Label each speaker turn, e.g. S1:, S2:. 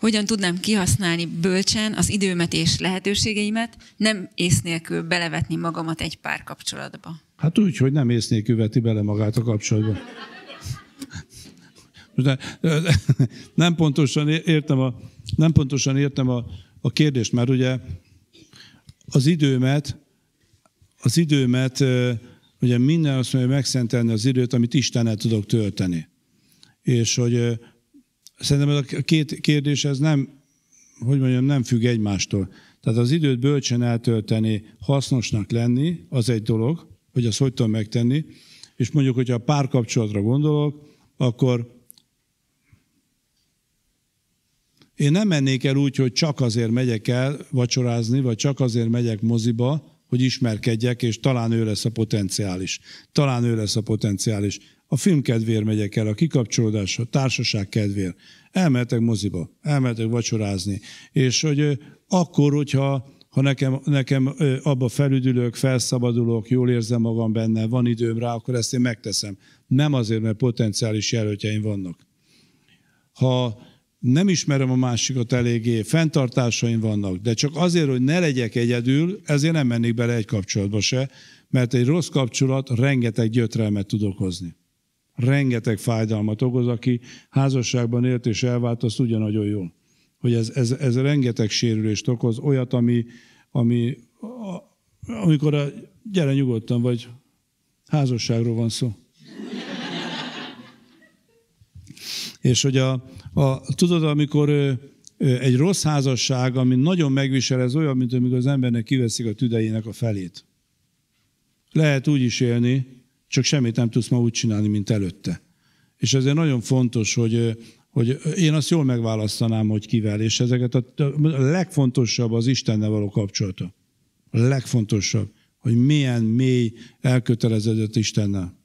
S1: hogyan tudnám kihasználni bölcsen az időmet és lehetőségeimet, nem ész nélkül belevetni magamat egy pár kapcsolatba?
S2: Hát úgy, hogy nem ész nélkül veti bele magát a kapcsolatba. De, nem pontosan értem a, nem pontosan értem a, a kérdést, mert ugye az időmet, az időmet, ugye minden azt mondja, hogy megszentelni az időt, amit Istennel tudok tölteni. És hogy szerintem ez a két kérdés ez nem, hogy mondjam, nem függ egymástól. Tehát az időt bölcsen eltölteni, hasznosnak lenni, az egy dolog, hogy azt hogy tudom megtenni, és mondjuk, hogyha a párkapcsolatra gondolok, akkor én nem mennék el úgy, hogy csak azért megyek el vacsorázni, vagy csak azért megyek moziba, hogy ismerkedjek, és talán ő lesz a potenciális. Talán ő lesz a potenciális. A film kedvéért megyek el, a kikapcsolódás, a társaság kedvéért. Elmehetek moziba, elmehetek vacsorázni. És hogy akkor, hogyha ha nekem, nekem abba felüdülök, felszabadulok, jól érzem magam benne, van időm rá, akkor ezt én megteszem. Nem azért, mert potenciális jelöltjeim vannak. Ha nem ismerem a másikat eléggé, fenntartásaim vannak, de csak azért, hogy ne legyek egyedül, ezért nem mennék bele egy kapcsolatba se, mert egy rossz kapcsolat rengeteg gyötrelmet tud okozni rengeteg fájdalmat okoz, aki házasságban élt és elvált, az tudja nagyon jól. Hogy ez, ez, ez rengeteg sérülést okoz, olyat, ami, ami a, amikor a, gyere nyugodtan, vagy házasságról van szó. És hogy a, a, tudod, amikor egy rossz házasság, ami nagyon megvisel, ez olyan, mint amikor az embernek kiveszik a tüdejének a felét. Lehet úgy is élni, csak semmit nem tudsz ma úgy csinálni, mint előtte. És ezért nagyon fontos, hogy, hogy én azt jól megválasztanám, hogy kivel, és ezeket a, a legfontosabb az Istennel való kapcsolata. A legfontosabb, hogy milyen mély elkötelezedett Istennel.